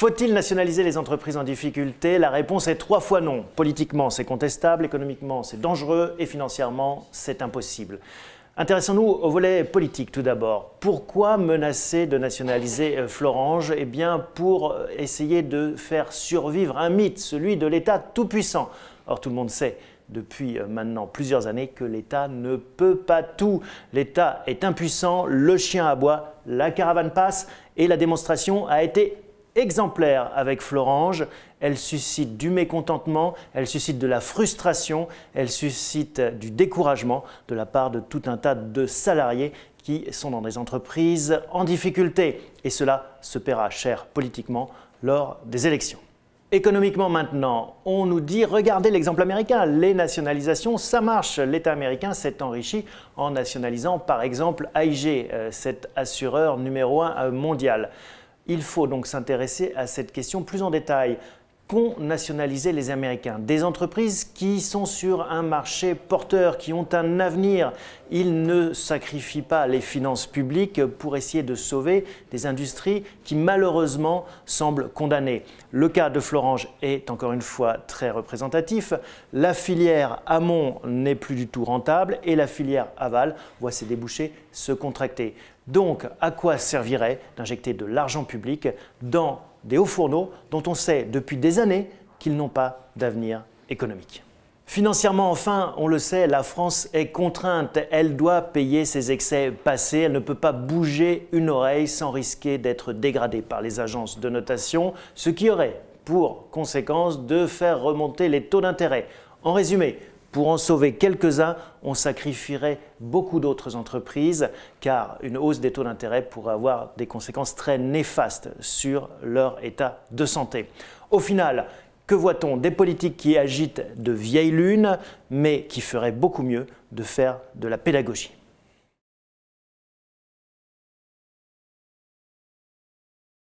Faut-il nationaliser les entreprises en difficulté La réponse est trois fois non. Politiquement, c'est contestable, économiquement, c'est dangereux et financièrement, c'est impossible. Intéressons-nous au volet politique tout d'abord. Pourquoi menacer de nationaliser euh, Florange Eh bien pour euh, essayer de faire survivre un mythe, celui de l'État tout-puissant. Or tout le monde sait depuis euh, maintenant plusieurs années que l'État ne peut pas tout. L'État est impuissant, le chien aboie, la caravane passe et la démonstration a été exemplaire avec Florange. Elle suscite du mécontentement, elle suscite de la frustration, elle suscite du découragement de la part de tout un tas de salariés qui sont dans des entreprises en difficulté. Et cela se paiera cher politiquement lors des élections. Économiquement maintenant, on nous dit regardez l'exemple américain, les nationalisations, ça marche. L'État américain s'est enrichi en nationalisant par exemple AIG, euh, cet assureur numéro un euh, mondial. Il faut donc s'intéresser à cette question plus en détail qu'ont nationalisé les Américains. Des entreprises qui sont sur un marché porteur, qui ont un avenir. Ils ne sacrifient pas les finances publiques pour essayer de sauver des industries qui malheureusement semblent condamnées. Le cas de Florange est encore une fois très représentatif. La filière amont n'est plus du tout rentable et la filière aval voit ses débouchés se contracter. Donc à quoi servirait d'injecter de l'argent public dans des hauts fourneaux dont on sait depuis des années qu'ils n'ont pas d'avenir économique. Financièrement, enfin, on le sait, la France est contrainte. Elle doit payer ses excès passés. Elle ne peut pas bouger une oreille sans risquer d'être dégradée par les agences de notation, ce qui aurait pour conséquence de faire remonter les taux d'intérêt. En résumé, pour en sauver quelques-uns, on sacrifierait beaucoup d'autres entreprises, car une hausse des taux d'intérêt pourrait avoir des conséquences très néfastes sur leur état de santé. Au final, que voit-on Des politiques qui agitent de vieilles lunes, mais qui feraient beaucoup mieux de faire de la pédagogie.